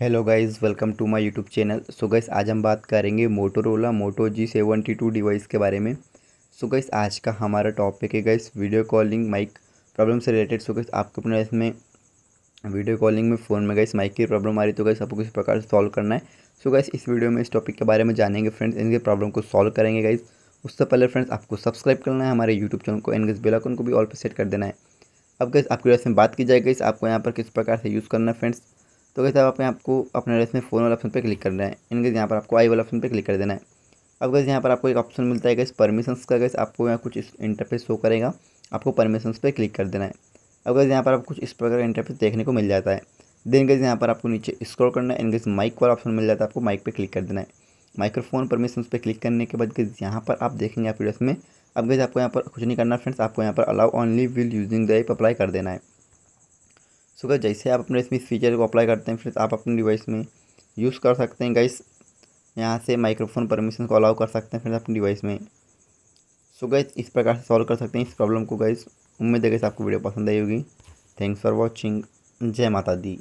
hello guys welcome to my YouTube channel so guys आज हम बात करेंगे Motorola Moto G seventy two device के बारे में सो so गाइस आज का हमारा टॉपिक है guys video calling mic problem से रिलेटेड सो गाइस आपको अपने इसमें वीडियो कॉलिंग में फ़ोन में गाइस माइक की प्रॉब्लम आ रही तो गाइस आपको किसी प्रकार से सॉल्व करना है सो so गाइस इस वीडियो में इस टॉपिक के बारे में जानेंगे फ्रेंड्स इनके प्रॉब्लम को सॉल्व करेंगे गाइस उससे पहले फ्रेंड्स आपको सब्सक्राइब करना है हमारे यूट्यूब चैनल को एंड गैस बेलाकन को भी ऑल पर सेट कर देना है अब गैस आपके में बात की जाएगी गई आपको यहाँ पर किस प्रकार से यूज़ करना है फ्रेंड्स तो कैसे आप आपको अपने में फ़ोन वाले ऑप्शन पर क्लिक करना है इनके यहाँ पर आपको आई वाले ऑप्शन पर क्लिक कर देना है अब कैसे यहाँ पर आपको एक ऑप्शन मिलता है गैस परमिशंस का कैसे आपको यहाँ कुछ इस इंटरफेस शो करेगा आपको परमिशंस पर क्लिक कर देना है अब कैसे यहाँ पर आपको कुछ इस प्रकार का इंटरफेस देखने को मिल जाता है देन कैसे यहाँ पर आपको नीचे स्क्रॉल करना है इनके माइक वाला ऑप्शन मिल जाता है आपको माइक पर क्लिक कर देना है माइक्रोफोन परमिशन पर क्लिक करने के बाद कैसे यहाँ पर आप देखेंगे आप वीडियोस में अब कैसे आपको यहाँ पर कुछ नहीं करना फ्रेंड्स आपको यहाँ पर allow only will using the app apply कर देना है सो गाइस जैसे आप अपने इसमें इस फीचर को अप्लाई करते हैं फिर आप अपने डिवाइस में यूज़ कर सकते हैं गाइस यहाँ से माइक्रोफोन परमिशन को अलाउ कर सकते हैं फिर अपने डिवाइस में सो गाइस इस प्रकार से सॉल्व कर सकते हैं इस प्रॉब्लम को गाइस उम्मीद है गाइस आपको वीडियो पसंद आई होगी थैंक्स फॉर वॉचिंग जय माता दी